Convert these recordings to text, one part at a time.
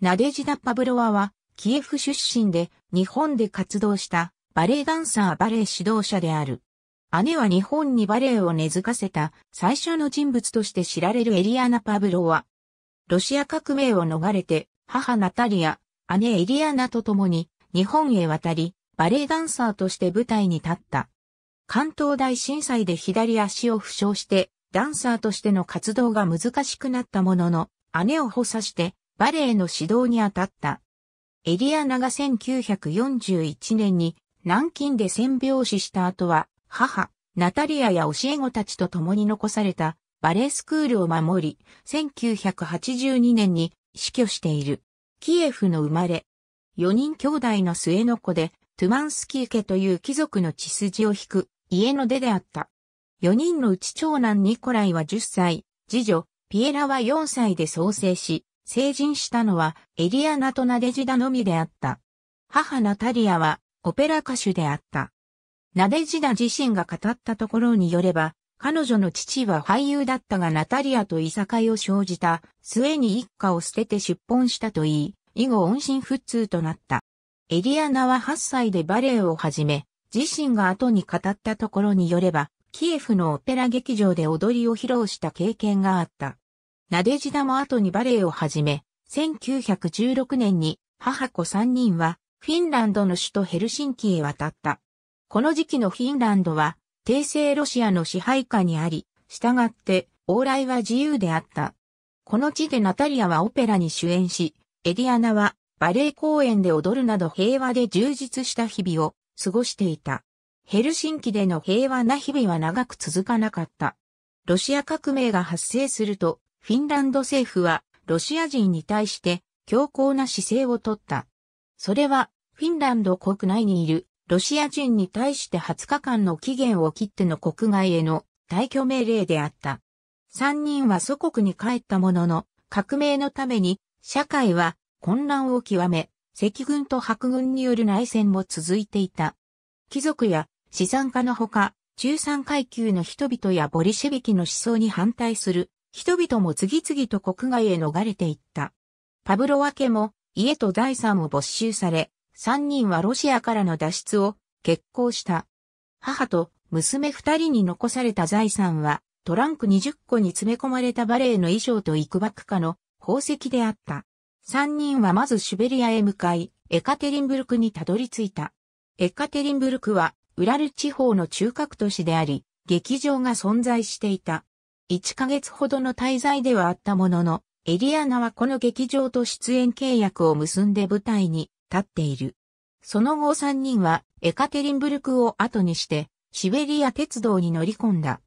ナデジダ・パブロワは、キエフ出身で、日本で活動した、バレエダンサーバレエ指導者である。姉は日本にバレエを根付かせた最初の人物として知られるエリアナ・パブロワ。ロシア革命を逃れて、母ナタリア、姉エリアナと共に日本へ渡り、バレエダンサーとして舞台に立った。関東大震災で左足を負傷して、ダンサーとしての活動が難しくなったものの、姉を補佐してバレエの指導に当たった。エリアナが1941年に南京で占病死した後は、母、ナタリアや教え子たちと共に残されたバレエスクールを守り、1982年に死去している。キエフの生まれ。4人兄弟の末の子で、トゥマンスキー家という貴族の血筋を引く家の出であった。4人のうち長男ニコライは10歳、次女、ピエラは4歳で創生し、成人したのはエリアナとナデジダのみであった。母ナタリアはオペラ歌手であった。ナデジダ自身が語ったところによれば、彼女の父は俳優だったがナタリアといさかいを生じた末に一家を捨てて出奔したといい、以後音信不通となった。エリアナは8歳でバレエを始め、自身が後に語ったところによれば、キエフのオペラ劇場で踊りを披露した経験があった。ナデジダも後にバレエを始め、1916年に母子3人はフィンランドの首都ヘルシンキへ渡った。この時期のフィンランドは、帝政ロシアの支配下にあり、従って往来は自由であった。この地でナタリアはオペラに主演し、エディアナはバレエ公演で踊るなど平和で充実した日々を過ごしていた。ヘルシンキでの平和な日々は長く続かなかった。ロシア革命が発生すると、フィンランド政府はロシア人に対して強硬な姿勢をとった。それはフィンランド国内にいるロシア人に対して20日間の期限を切っての国外への退去命令であった。3人は祖国に帰ったものの革命のために社会は混乱を極め、赤軍と白軍による内戦も続いていた。貴族や資産家のほか、中産階級の人々やボリシェビキの思想に反対する人々も次々と国外へ逃れていった。パブロワ家も家と財産を没収され、三人はロシアからの脱出を決行した。母と娘二人に残された財産は、トランク20個に詰め込まれたバレエの衣装と幾ばクかの宝石であった。三人はまずシュベリアへ向かい、エカテリンブルクにたどり着いた。エカテリンブルクは、ウラル地方の中核都市であり、劇場が存在していた。1ヶ月ほどの滞在ではあったものの、エリアナはこの劇場と出演契約を結んで舞台に立っている。その後3人はエカテリンブルクを後にしてシベリア鉄道に乗り込んだ。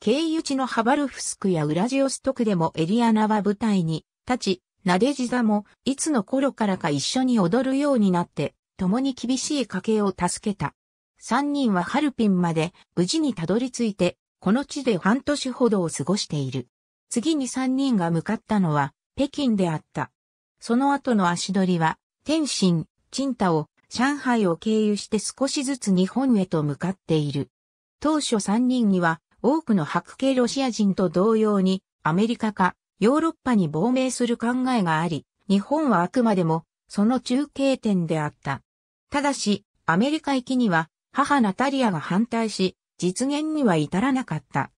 経由地のハバルフスクやウラジオストクでもエリアナは舞台に立ち、ナデジザもいつの頃からか一緒に踊るようになって共に厳しい家計を助けた。三人はハルピンまで無事にたどり着いてこの地で半年ほどを過ごしている。次に三人が向かったのは、北京であった。その後の足取りは、天津、青島、上海を経由して少しずつ日本へと向かっている。当初三人には、多くの白系ロシア人と同様に、アメリカかヨーロッパに亡命する考えがあり、日本はあくまでも、その中継点であった。ただし、アメリカ行きには、母ナタリアが反対し、実現には至らなかった。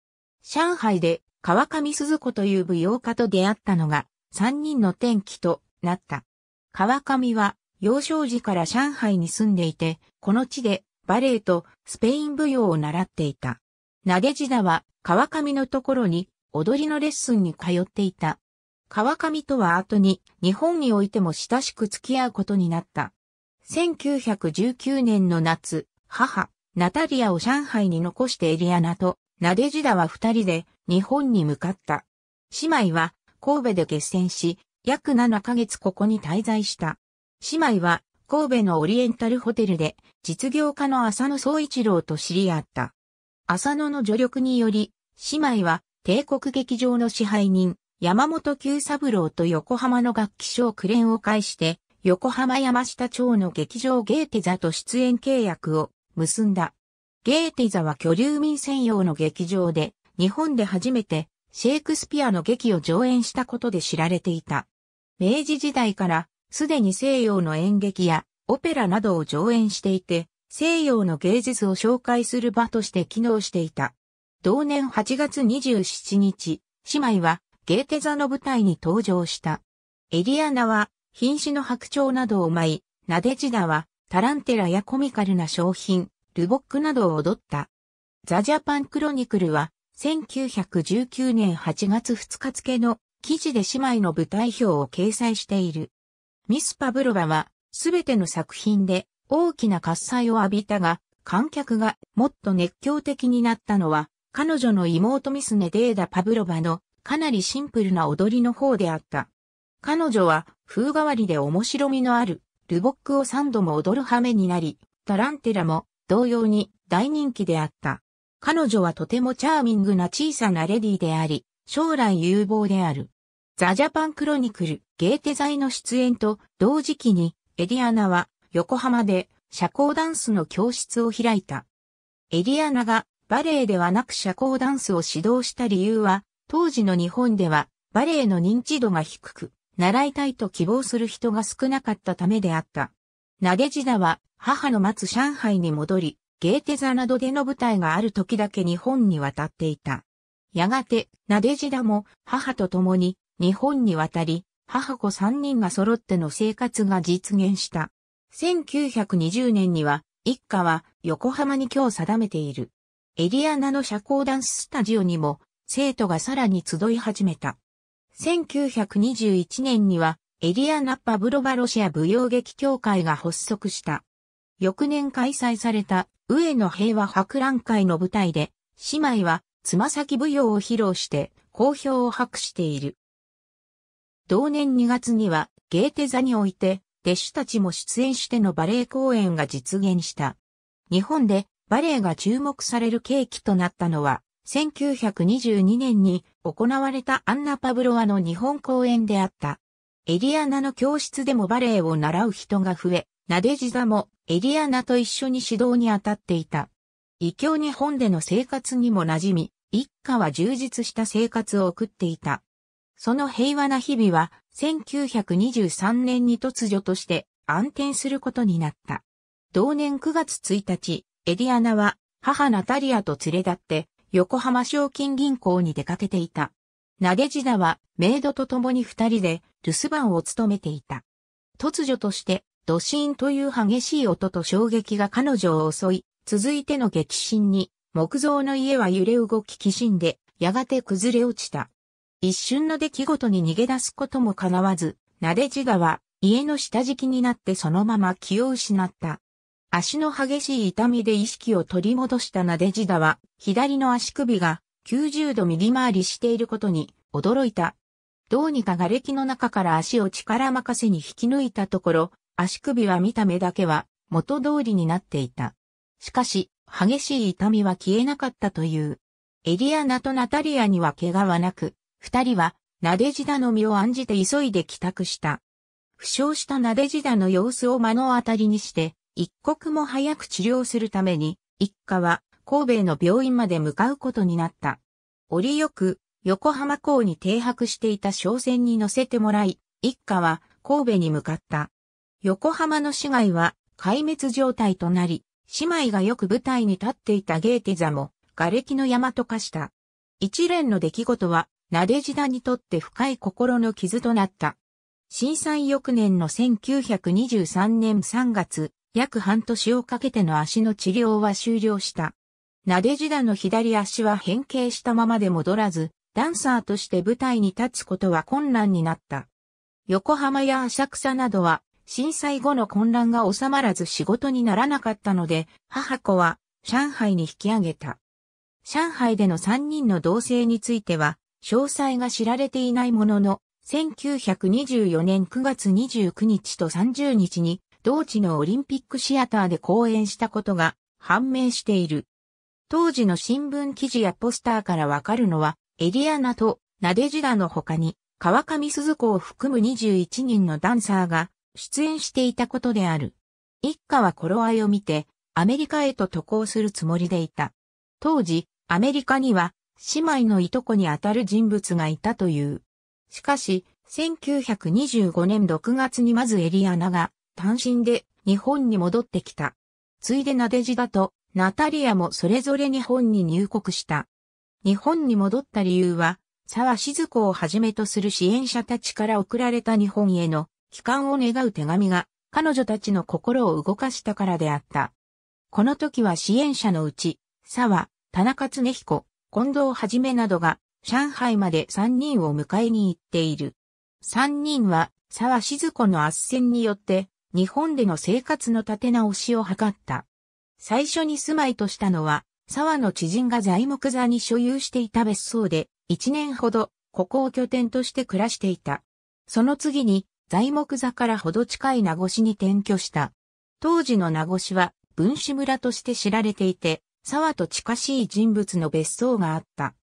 上海で川上鈴子という舞踊家と出会ったのが三人の転機となった。川上は幼少時から上海に住んでいて、この地でバレエとスペイン舞踊を習っていた。なでじだは川上のところに踊りのレッスンに通っていた。川上とは後に日本においても親しく付き合うことになった。1919年の夏、母、ナタリアを上海に残してエリアナとナデジダは二人で日本に向かった。姉妹は神戸で決戦し、約7ヶ月ここに滞在した。姉妹は神戸のオリエンタルホテルで実業家の浅野総一郎と知り合った。浅野の助力により、姉妹は帝国劇場の支配人、山本久三郎と横浜の楽器賞クレーンを介して、横浜山下町の劇場ゲーテ座と出演契約を結んだ。ゲーテザは居留民専用の劇場で、日本で初めてシェイクスピアの劇を上演したことで知られていた。明治時代からすでに西洋の演劇やオペラなどを上演していて、西洋の芸術を紹介する場として機能していた。同年8月27日、姉妹はゲーテ座の舞台に登場した。エリアナは瀕死の白鳥などを舞い、ナデジダはタランテラやコミカルな商品、ルボックなどを踊った。ザ・ジャパン・クロニクルは、1919年8月2日付の記事で姉妹の舞台表を掲載している。ミス・パブロバは、すべての作品で大きな喝采を浴びたが、観客がもっと熱狂的になったのは、彼女の妹ミスネ・デーダ・パブロバのかなりシンプルな踊りの方であった。彼女は風変わりで面白みのあるルボックを3度も踊る羽目になり、タランテラも同様に大人気であった。彼女はとてもチャーミングな小さなレディーであり、将来有望である。ザ・ジャパン・クロニクル、ゲーテ材の出演と同時期に、エディアナは横浜で社交ダンスの教室を開いた。エディアナがバレエではなく社交ダンスを指導した理由は、当時の日本ではバレエの認知度が低く、習いたいと希望する人が少なかったためであった。なでじダは母の待つ上海に戻り、ゲーテザなどでの舞台がある時だけ日本に渡っていた。やがて、なでじだも母と共に日本に渡り、母子3人が揃っての生活が実現した。1920年には、一家は横浜に今日定めている。エリアナの社交ダンススタジオにも生徒がさらに集い始めた。1921年にはエリアナ・パブロバロシア舞踊劇協会が発足した。翌年開催された上野平和博覧会の舞台で、姉妹はつま先舞踊を披露して好評を博している。同年2月にはゲーテ座において弟子たちも出演してのバレエ公演が実現した。日本でバレエが注目される契機となったのは1922年に行われたアンナ・パブロワの日本公演であった。エリアナの教室でもバレエを習う人が増え、ナデジザもエリアナと一緒に指導に当たっていた。異教日本での生活にも馴染み、一家は充実した生活を送っていた。その平和な日々は1923年に突如として暗転することになった。同年9月1日、エリアナは母ナタリアと連れ立って横浜賞金銀行に出かけていた。投げ地田はメイドと共に二人で留守番を務めていた。突如としてドシーンという激しい音と衝撃が彼女を襲い、続いての激震に木造の家は揺れ動ききしんで、やがて崩れ落ちた。一瞬の出来事に逃げ出すことも叶わず、ナデ地田は家の下敷きになってそのまま気を失った。足の激しい痛みで意識を取り戻したなでじだは、左の足首が90度右回りしていることに驚いた。どうにか瓦礫の中から足を力任せに引き抜いたところ、足首は見た目だけは元通りになっていた。しかし、激しい痛みは消えなかったという。エリアナとナタリアには怪我はなく、二人は、なでじだの身を案じて急いで帰宅した。負傷したなでじだの様子を目の当たりにして、一刻も早く治療するために、一家は神戸の病院まで向かうことになった。折よく横浜港に停泊していた商船に乗せてもらい、一家は神戸に向かった。横浜の市街は壊滅状態となり、姉妹がよく舞台に立っていたゲーテ座も瓦礫の山と化した。一連の出来事は、なでじだにとって深い心の傷となった。震災翌年の1923年3月、約半年をかけての足の治療は終了した。なでじだの左足は変形したままで戻らず、ダンサーとして舞台に立つことは困難になった。横浜や浅草などは震災後の混乱が収まらず仕事にならなかったので、母子は上海に引き上げた。上海での3人の同棲については、詳細が知られていないものの、1924年9月29日と30日に同地のオリンピックシアターで公演したことが判明している。当時の新聞記事やポスターからわかるのは、エリアナとナデジダの他に、川上鈴子を含む21人のダンサーが出演していたことである。一家は頃合いを見て、アメリカへと渡航するつもりでいた。当時、アメリカには、姉妹のいとこにあたる人物がいたという。しかし、1925年6月にまずエリアナが単身で日本に戻ってきた。ついでなでじだとナタリアもそれぞれ日本に入国した。日本に戻った理由は、沢静子をはじめとする支援者たちから送られた日本への帰還を願う手紙が彼女たちの心を動かしたからであった。この時は支援者のうち、沢、田中恒彦、近藤はじめなどが上海まで三人を迎えに行っている。三人は沢静子の圧旋によって日本での生活の立て直しを図った。最初に住まいとしたのは、沢の知人が材木座に所有していた別荘で、一年ほど、ここを拠点として暮らしていた。その次に、材木座からほど近い名護市に転居した。当時の名護市は、分子村として知られていて、沢と近しい人物の別荘があった。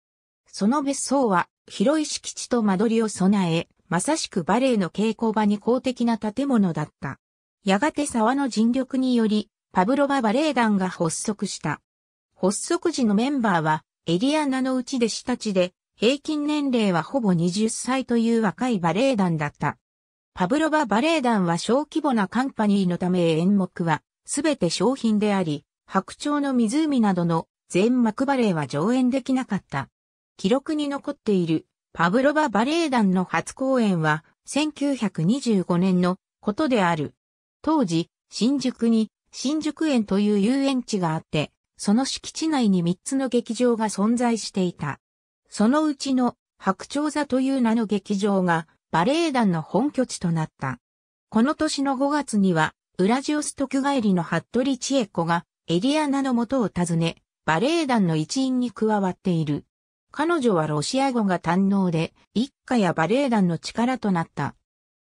その別荘は、広い敷地と間取りを備え、まさしくバレエの稽古場に公的な建物だった。やがて沢の尽力により、パブロババレエ団が発足した。発足時のメンバーは、エリアナのうち弟子たちで、平均年齢はほぼ20歳という若いバレエ団だった。パブロババレエ団は小規模なカンパニーのため演目は、すべて商品であり、白鳥の湖などの全幕バレエは上演できなかった。記録に残っているパブロババレエ団の初公演は1925年のことである。当時、新宿に新宿園という遊園地があって、その敷地内に3つの劇場が存在していた。そのうちの白鳥座という名の劇場がバレエ団の本拠地となった。この年の5月には、ウラジオストク帰りの服部千恵子がエリアナの元を訪ね、バレエ団の一員に加わっている。彼女はロシア語が堪能で、一家やバレエ団の力となった。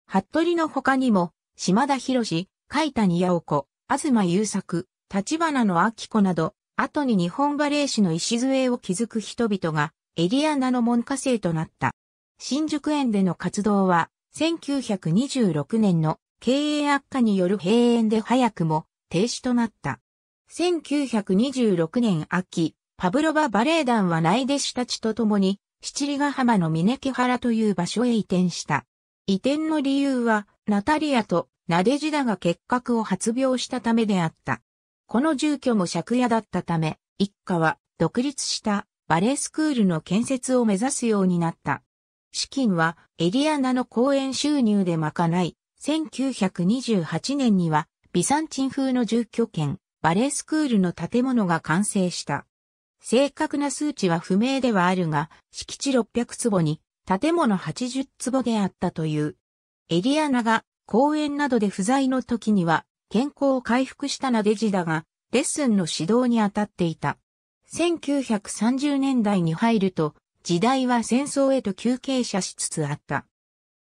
服部の他にも、島田博士、海谷八子、東優作、立花の秋子など、後に日本バレー史の礎を築く人々が、エリアナの門下生となった。新宿園での活動は、1926年の経営悪化による閉園で早くも停止となった。1926年秋、パブロババレエ団は内弟子たちと共に、七里ヶ浜の峰木原という場所へ移転した。移転の理由は、ナタリアとナデジダが結核を発病したためであった。この住居も借家だったため、一家は独立したバレースクールの建設を目指すようになった。資金はエリアナの公演収入で賄い、1928年にはビサンチン風の住居権、バレースクールの建物が完成した。正確な数値は不明ではあるが、敷地600坪に建物80坪であったという。エリアナが公演などで不在の時には健康を回復したナデジだが、レッスンの指導に当たっていた。1930年代に入ると、時代は戦争へと休憩者しつつあった。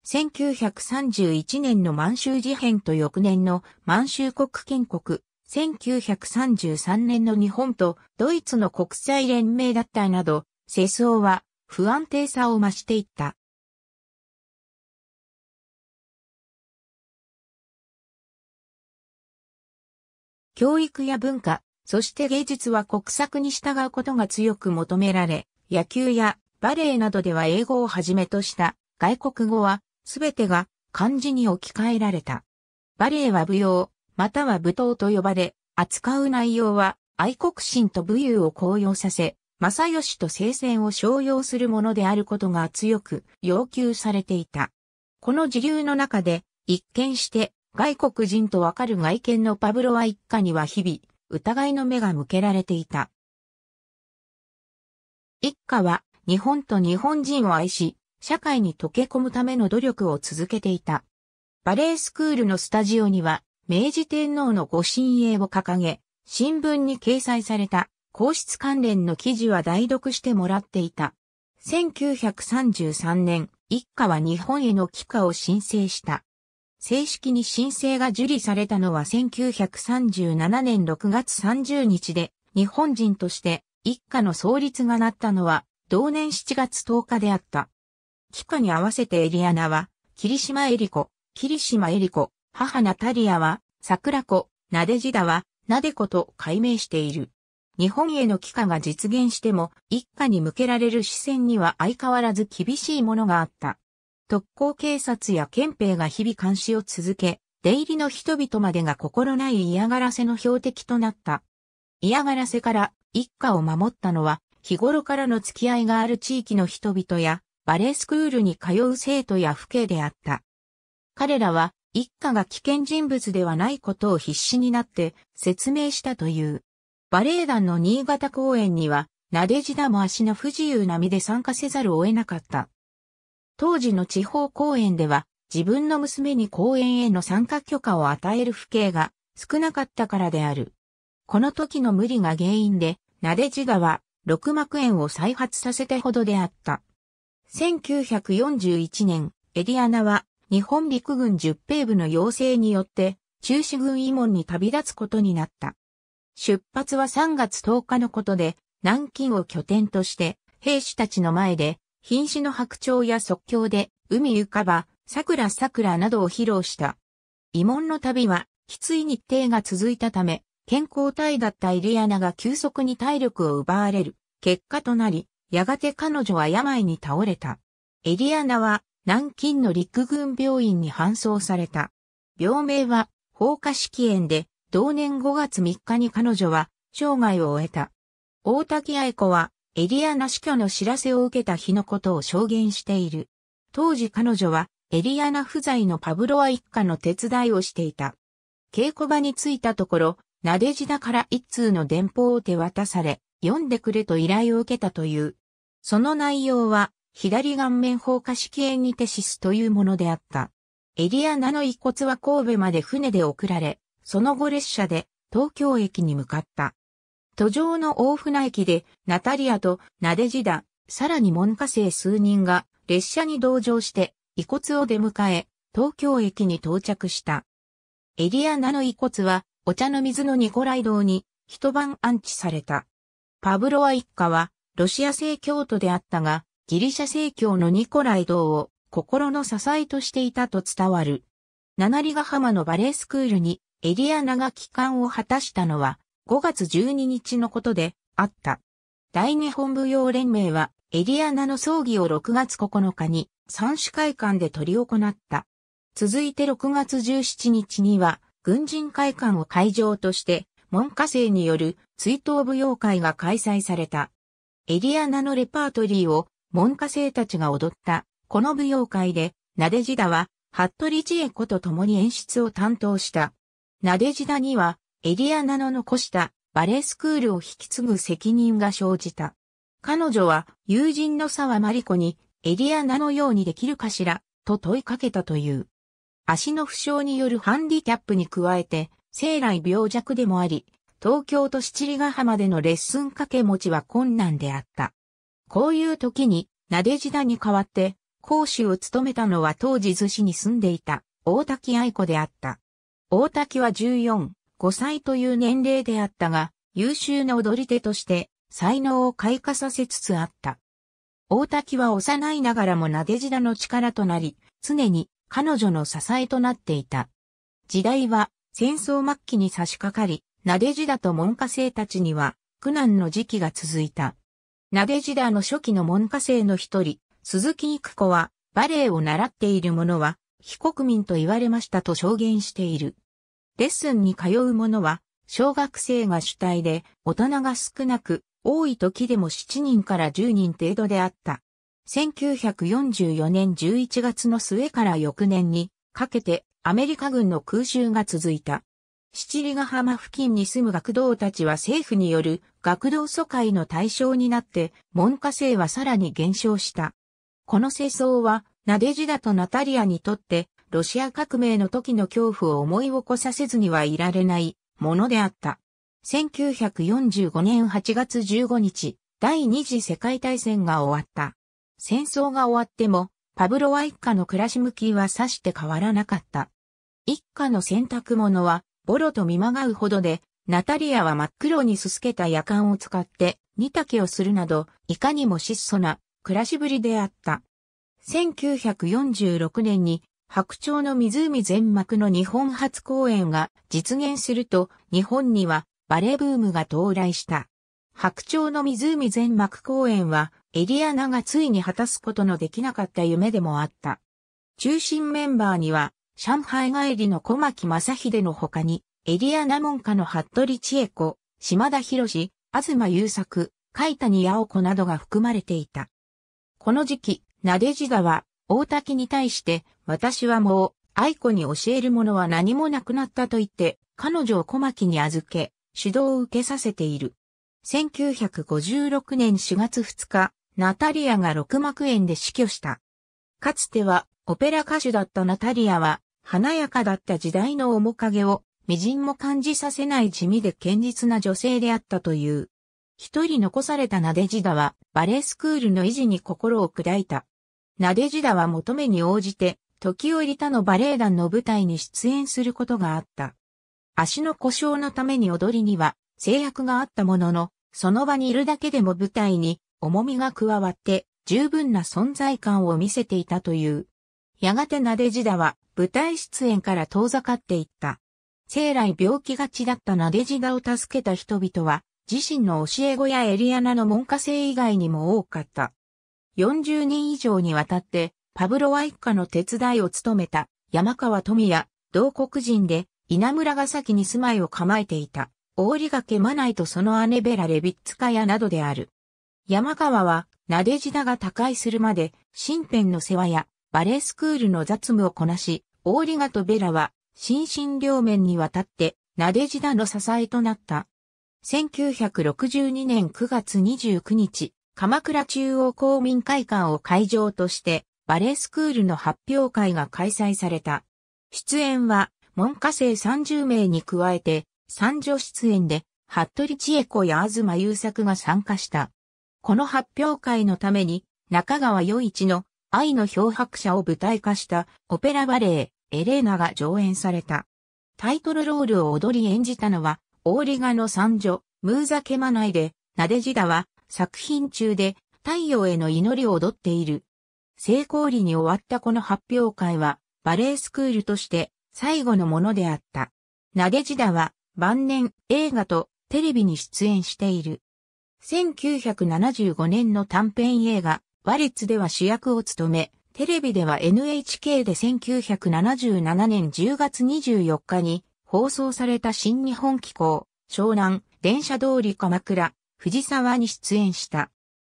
1931年の満州事変と翌年の満州国建国、1933年の日本とドイツの国際連盟だったなど、世相は不安定さを増していった。教育や文化、そして芸術は国策に従うことが強く求められ、野球やバレエなどでは英語をはじめとした外国語は全てが漢字に置き換えられた。バレエは舞踊、または舞踏と呼ばれ、扱う内容は愛国心と武勇を高揚させ、正義と聖戦を商用するものであることが強く要求されていた。この時流の中で一見して外国人とわかる外見のパブロワ一家には日々、疑いの目が向けられていた。一家は日本と日本人を愛し、社会に溶け込むための努力を続けていた。バレエスクールのスタジオには、明治天皇のご神栄を掲げ、新聞に掲載された皇室関連の記事は代読してもらっていた。1933年、一家は日本への帰化を申請した。正式に申請が受理されたのは1937年6月30日で、日本人として一家の創立がなったのは、同年7月10日であった。帰化に合わせてエリアナは、霧島エリコ、霧島エリコ、母ナタリアは、桜子、なでじだは、なでコと改名している。日本への帰化が実現しても、一家に向けられる視線には相変わらず厳しいものがあった。特攻警察や憲兵が日々監視を続け、出入りの人々までが心ない嫌がらせの標的となった。嫌がらせから一家を守ったのは、日頃からの付き合いがある地域の人々や、バレエスクールに通う生徒や父兄であった。彼らは、一家が危険人物ではないことを必死になって説明したという。バレエ団の新潟公演には、なでじだも足の不自由な身で参加せざるを得なかった。当時の地方公演では自分の娘に公演への参加許可を与える父兄が少なかったからである。この時の無理が原因で、なでじがは六幕園を再発させたほどであった。1941年、エディアナは日本陸軍十兵部の要請によって中止軍慰問に旅立つことになった。出発は3月10日のことで、南京を拠点として兵士たちの前で瀕死の白鳥や即興で、海浮かば、桜桜などを披露した。慰問の旅は、きつい日程が続いたため、健康体だったイリアナが急速に体力を奪われる結果となり、やがて彼女は病に倒れた。エリアナは南京の陸軍病院に搬送された。病名は放火式炎で同年5月3日に彼女は生涯を終えた。大滝愛子はエリアナ死去の知らせを受けた日のことを証言している。当時彼女はエリアナ不在のパブロワ一家の手伝いをしていた。稽古場に着いたところ、ナデジダから一通の電報を手渡され、読んでくれと依頼を受けたという。その内容は、左顔面放火式炎にてシスというものであった。エリアナの遺骨は神戸まで船で送られ、その後列車で東京駅に向かった。途上の大船駅で、ナタリアとナデジダ、さらに門下生数人が列車に同乗して遺骨を出迎え、東京駅に到着した。エリアナの遺骨は、お茶の水のニコライ堂に一晩安置された。パブロワ一家は、ロシア正教徒であったが、ギリシャ正教のニコライ堂を心の支えとしていたと伝わる。ナナリガ浜のバレエスクールにエリアナが帰還を果たしたのは5月12日のことであった。大日本舞踊連盟はエリアナの葬儀を6月9日に三種会館で執り行った。続いて6月17日には軍人会館を会場として文科生による追悼舞踊会が開催された。エリアナのレパートリーを文科生たちが踊ったこの舞踊会でなでじだは服部千恵子と共に演出を担当した。なでじだにはエリアナの残したバレースクールを引き継ぐ責任が生じた。彼女は友人の沢マリコにエリアナのようにできるかしらと問いかけたという。足の負傷によるハンディキャップに加えて、生来病弱でもあり、東京と七里ヶ浜でのレッスン掛け持ちは困難であった。こういう時に、なでじだに代わって、講師を務めたのは当時寿司に住んでいた、大滝愛子であった。大滝は14、5歳という年齢であったが、優秀な踊り手として才能を開花させつつあった。大滝は幼いながらもなでじだの力となり、常に彼女の支えとなっていた。時代は戦争末期に差し掛かり、なでじだと門下生たちには苦難の時期が続いた。なでじだの初期の門下生の一人、鈴木育子はバレエを習っている者は非国民と言われましたと証言している。レッスンに通う者は、小学生が主体で、大人が少なく、多い時でも7人から10人程度であった。1944年11月の末から翌年にかけてアメリカ軍の空襲が続いた。七里ヶ浜付近に住む学童たちは政府による学童疎開の対象になって文科生はさらに減少した。この世相はナデジダとナタリアにとってロシア革命の時の恐怖を思い起こさせずにはいられないものであった。1945年8月15日、第二次世界大戦が終わった。戦争が終わっても、パブロワ一家の暮らし向きはさして変わらなかった。一家の洗濯物は、ボロと見まがうほどで、ナタリアは真っ黒にすすけた夜間を使って、煮炊きをするなど、いかにも質素な暮らしぶりであった。1946年に白鳥の湖全幕の日本初公演が実現すると日本にはバレーブームが到来した。白鳥の湖全幕公演はエリアナがついに果たすことのできなかった夢でもあった。中心メンバーには上海帰りの小牧正秀の他にエリアナ門下の服部千恵子、島田博士、東優作、海谷八子などが含まれていた。この時期、なでじだは、大滝に対して、私はもう、愛子に教えるものは何もなくなったと言って、彼女を小牧に預け、指導を受けさせている。1956年4月2日、ナタリアが六幕園で死去した。かつては、オペラ歌手だったナタリアは、華やかだった時代の面影を、微塵も感じさせない地味で堅実な女性であったという。一人残されたナデジダは、バレエスクールの維持に心を砕いた。ナデジダは求めに応じて、時折他のバレエ団の舞台に出演することがあった。足の故障のために踊りには制約があったものの、その場にいるだけでも舞台に重みが加わって十分な存在感を見せていたという。やがてナデジダは舞台出演から遠ざかっていった。生来病気がちだったナデジダを助けた人々は、自身の教え子やエリアナの門下生以外にも多かった。40人以上にわたってパブロワ一家の手伝いを務めた山川富也、同国人で稲村ヶ崎に住まいを構えていた、大利掛マナイとその姉ベラ・レビッツカヤなどである。山川は、なでじだが他界するまで、身辺の世話や、バレースクールの雑務をこなし、大利賀とベラは、心身両面にわたって、なでじだの支えとなった。1962年9月29日、鎌倉中央公民会館を会場として、バレエスクールの発表会が開催された。出演は、門下生30名に加えて、三女出演で、服部千恵子や東優作が参加した。この発表会のために、中川余一の愛の漂白者を舞台化したオペラバレエ、エレーナが上演された。タイトルロールを踊り演じたのは、オーリガの三女、ムーザケマナイで、ナデジダは作品中で太陽への祈りを踊っている。成功裏に終わったこの発表会は、バレエスクールとして最後のものであった。ナデジダは晩年映画とテレビに出演している。1975年の短編映画、ワリッツでは主役を務め、テレビでは NHK で1977年10月24日に放送された新日本機構、湘南、電車通り鎌倉、藤沢に出演した。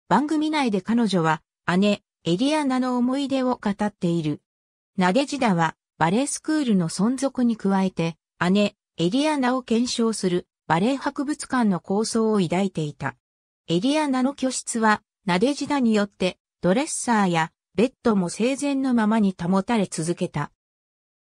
番組内で彼女は姉、エリアナの思い出を語っている。ナデジダはバレースクールの存続に加えて、姉、エリアナを検証するバレエ博物館の構想を抱いていた。エリアナの居室は、ナデジダによってドレッサーやベッドも生前のままに保たれ続けた。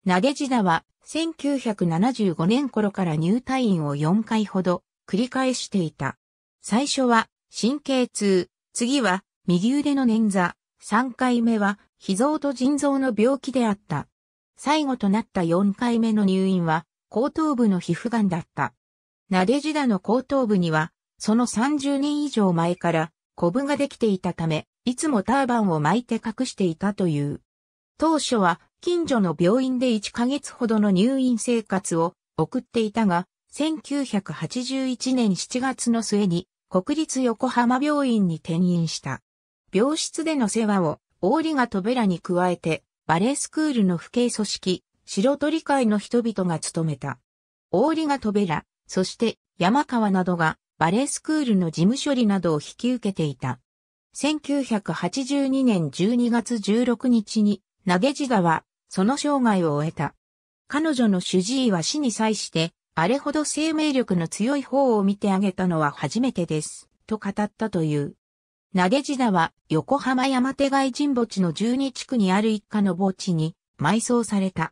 ナデジダは1975年頃から入退院を4回ほど繰り返していた。最初は神経痛、次は右腕の捻挫、3回目は脾臓と腎臓の病気であった。最後となった4回目の入院は後頭部の皮膚癌だった。なでじだの後頭部には、その30年以上前からコブができていたため、いつもターバンを巻いて隠していたという。当初は近所の病院で1ヶ月ほどの入院生活を送っていたが、1981年7月の末に国立横浜病院に転院した。病室での世話を、オーリガとベラに加えて、バレースクールの父兄組織、白鳥会の人々が務めた。オーリガとベラ、そして山川などが、バレースクールの事務処理などを引き受けていた。1982年12月16日に、投げ地川、その生涯を終えた。彼女の主治医は死に際して、あれほど生命力の強い方を見てあげたのは初めてです、と語ったという。なでじだは横浜山手街人墓地の十二地区にある一家の墓地に埋葬された。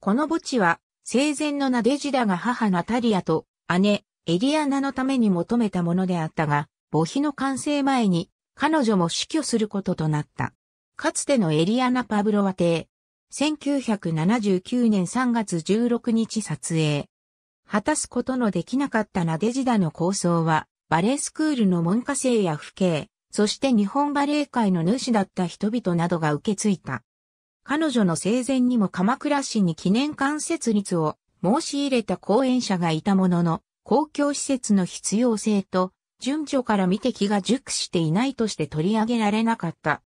この墓地は生前のなでじだが母ナタリアと姉エリアナのために求めたものであったが、墓碑の完成前に彼女も死去することとなった。かつてのエリアナ・パブロワ邸。1979年3月16日撮影。果たすことのできなかったナデジダの構想は、バレースクールの文科生や父兄、そして日本バレエ界の主だった人々などが受け継いだ。彼女の生前にも鎌倉市に記念館設立を申し入れた講演者がいたものの、公共施設の必要性と、順序から見て気が熟していないとして取り上げられなかった。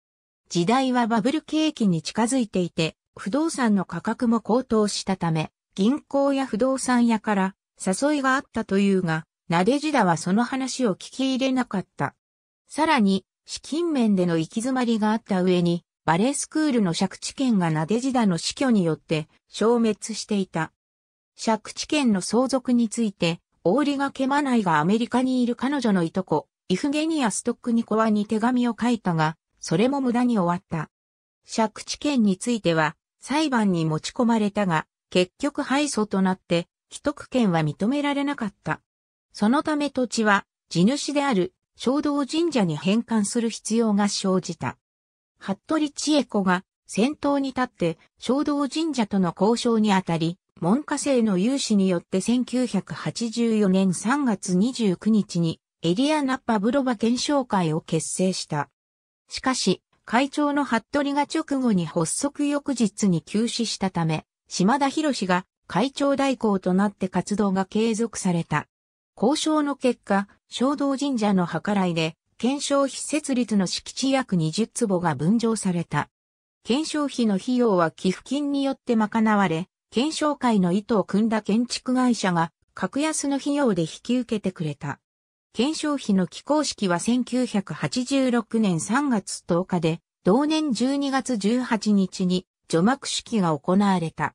時代はバブル景気に近づいていて、不動産の価格も高騰したため、銀行や不動産屋から誘いがあったというが、なでじだはその話を聞き入れなかった。さらに、資金面での行き詰まりがあった上に、バレースクールの借地権がナデジダの死去によって消滅していた。借地権の相続について、オーリガ・ケマナイがアメリカにいる彼女のいとこ、イフゲニア・ストックニコワに手紙を書いたが、それも無駄に終わった。借地権については、裁判に持ち込まれたが、結局敗訴となって、既得権は認められなかった。そのため土地は、地主である衝動神社に返還する必要が生じた。服部千恵子が先頭に立って衝動神社との交渉にあたり、文科生の有志によって1984年3月29日にエリアナ・パブロバ検証会を結成した。しかし、会長の服部が直後に発足翌日に休止したため、島田博士が会長代行となって活動が継続された。交渉の結果、正道神社の計らいで、検証費設立の敷地約20坪が分譲された。検証費の費用は寄付金によって賄われ、検証会の意図を組んだ建築会社が、格安の費用で引き受けてくれた。検証費の起工式は1986年3月10日で、同年12月18日に除幕式が行われた。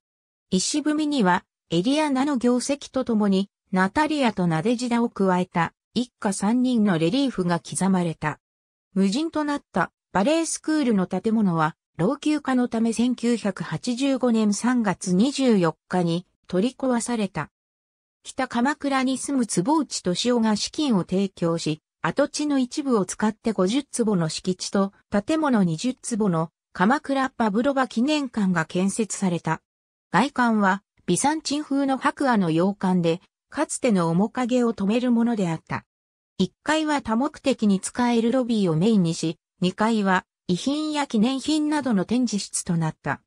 石踏みには、エリアナの業績とともに、ナタリアとナデジダを加えた、一家三人のレリーフが刻まれた。無人となったバレースクールの建物は老朽化のため1985年3月24日に取り壊された。北鎌倉に住む坪内敏夫が資金を提供し、跡地の一部を使って50坪の敷地と建物20坪の鎌倉パブロバ記念館が建設された。外観はビサンチン風の白亜の洋館でかつての面影を止めるものであった。1階は多目的に使えるロビーをメインにし、2階は遺品や記念品などの展示室となった。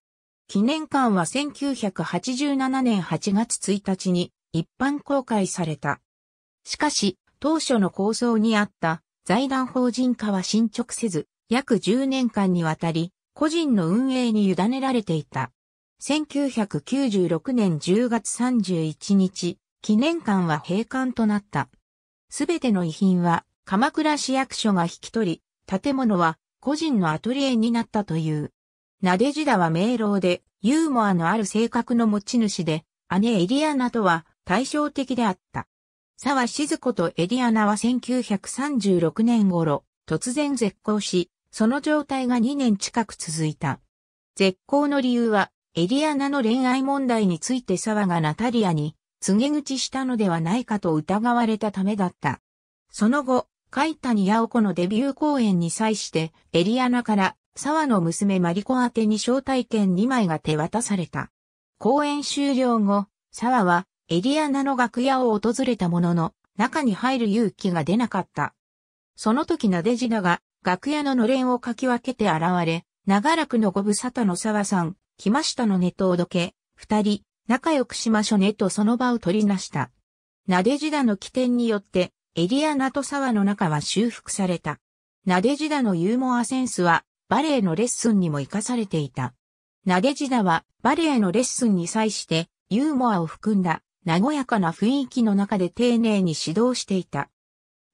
記念館は1987年8月1日に一般公開された。しかし、当初の構想にあった財団法人化は進捗せず、約10年間にわたり、個人の運営に委ねられていた。1996年10月31日、記念館は閉館となった。すべての遺品は鎌倉市役所が引き取り、建物は個人のアトリエになったという。なでじだは明朗でユーモアのある性格の持ち主で、姉エリアナとは対照的であった。沢静子とエリアナは1936年頃、突然絶交し、その状態が2年近く続いた。絶交の理由は、エリアナの恋愛問題について沢がナタリアに告げ口したのではないかと疑われたためだった。その後、海谷八子のデビュー公演に際して、エリアナから沢の娘マリコ宛てに招待券2枚が手渡された。公演終了後、沢はエリアナの楽屋を訪れたものの、中に入る勇気が出なかった。その時なでじだが、楽屋ののれんをかき分けて現れ、長らくのご無沙汰の沢さん、来ましたのネとおどけ、二人、仲良くしましょねとその場を取りなした。ナデジダの起点によって、エリアナと沢の中は修復された。ナデジダのユーモアセンスは、バレエのレッスンにも活かされていた。ナデジダは、バレエのレッスンに際して、ユーモアを含んだ、和やかな雰囲気の中で丁寧に指導していた。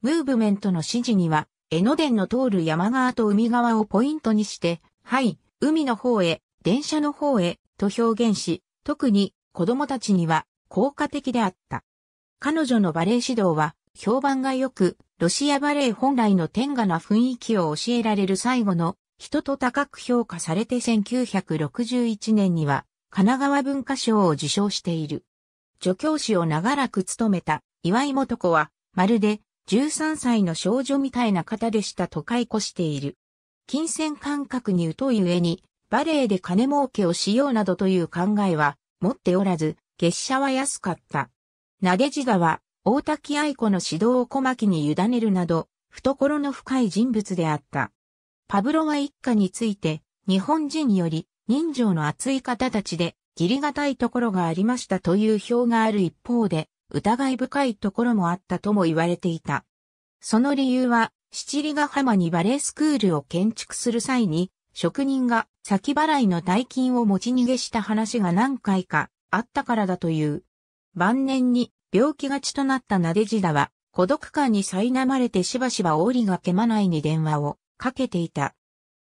ムーブメントの指示には、江ノ電の通る山側と海側をポイントにして、はい、海の方へ、電車の方へ、と表現し、特に子供たちには効果的であった。彼女のバレエ指導は評判が良く、ロシアバレエ本来の天下な雰囲気を教えられる最後の人と高く評価されて1961年には神奈川文化賞を受賞している。助教師を長らく務めた岩井元子はまるで13歳の少女みたいな方でしたと解雇している。金銭感覚に疎い上にバレエで金儲けをしようなどという考えは持っておらず、月謝は安かった。投げ地川、大滝愛子の指導を小牧に委ねるなど、懐の深い人物であった。パブロワ一家について、日本人より人情の厚い方たちで、義理たいところがありましたという表がある一方で、疑い深いところもあったとも言われていた。その理由は、七里ヶ浜にバレースクールを建築する際に、職人が先払いの大金を持ち逃げした話が何回かあったからだという。晩年に病気がちとなったなでじだは孤独感に苛まれてしばしば折がけまないに電話をかけていた。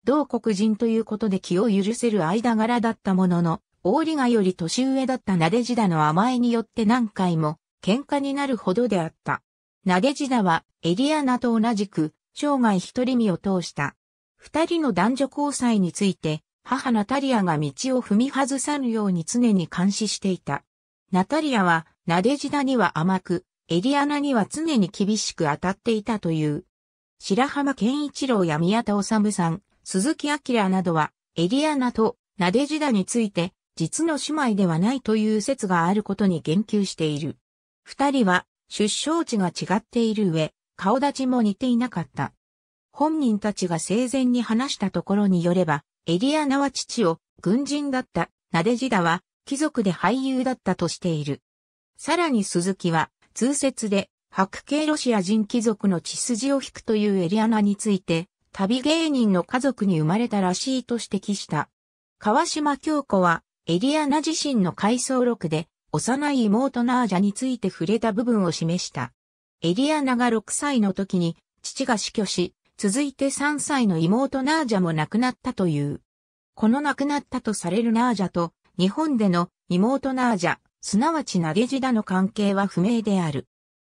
同国人ということで気を許せる間柄だったものの、檻がより年上だったなでじだの甘えによって何回も喧嘩になるほどであった。なでじだはエリアナと同じく生涯一人身を通した。二人の男女交際について、母ナタリアが道を踏み外さぬように常に監視していた。ナタリアは、ナデジダには甘く、エリアナには常に厳しく当たっていたという。白浜健一郎や宮田治さん、鈴木明などは、エリアナとナデジダについて、実の姉妹ではないという説があることに言及している。二人は、出生地が違っている上、顔立ちも似ていなかった。本人たちが生前に話したところによれば、エリアナは父を軍人だったナデジダは貴族で俳優だったとしている。さらに鈴木は通説で白系ロシア人貴族の血筋を引くというエリアナについて、旅芸人の家族に生まれたらしいと指摘した。川島京子はエリアナ自身の回想録で幼い妹ナージャについて触れた部分を示した。エリアナが6歳の時に父が死去し、続いて3歳の妹ナージャも亡くなったという。この亡くなったとされるナージャと、日本での妹ナージャ、すなわちナデジダの関係は不明である。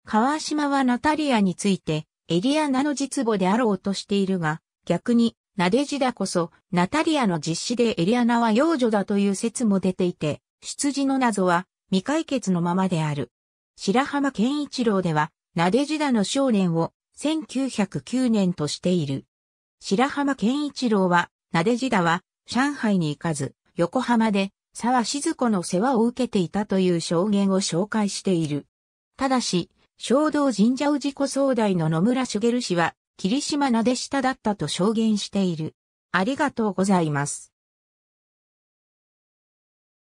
川島はナタリアについて、エリアナの実母であろうとしているが、逆に、ナデジダこそ、ナタリアの実子でエリアナは幼女だという説も出ていて、出自の謎は未解決のままである。白浜健一郎では、ナデジダの少年を1909年としている。白浜健一郎は、なでじだは、上海に行かず、横浜で、沢静子の世話を受けていたという証言を紹介している。ただし、衝動神社氏子総代の野村茂氏は、霧島なでしただったと証言している。ありがとうございます。